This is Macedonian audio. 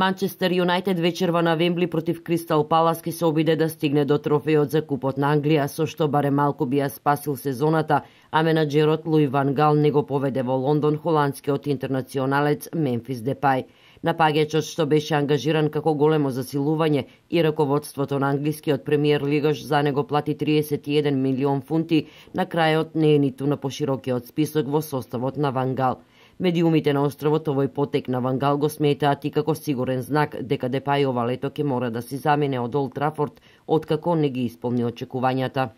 Манчестер Юнайтед вечерва на Вембли против Кристал Палас ке се обиде да стигне до трофејот за купот на Англија, со што баре малку би ја спасил сезоната, а менеджерот Луи Ван Гал него поведе во Лондон холандскиот интернационалец Мемфис Депај. Напаѓачот што беше ангажиран како големо засилување и раководството на англискиот премиер лигаш за него плати 31 милион фунти, на крајот не е ниту на поширокиот список во составот на Вангал. Медиумите на островот овој потек на Ван Гал го сметаат и како сигурен знак дека Депај ова лето ке мора да се замене од Олд Трафорд, откако не ги исполни очекувањата.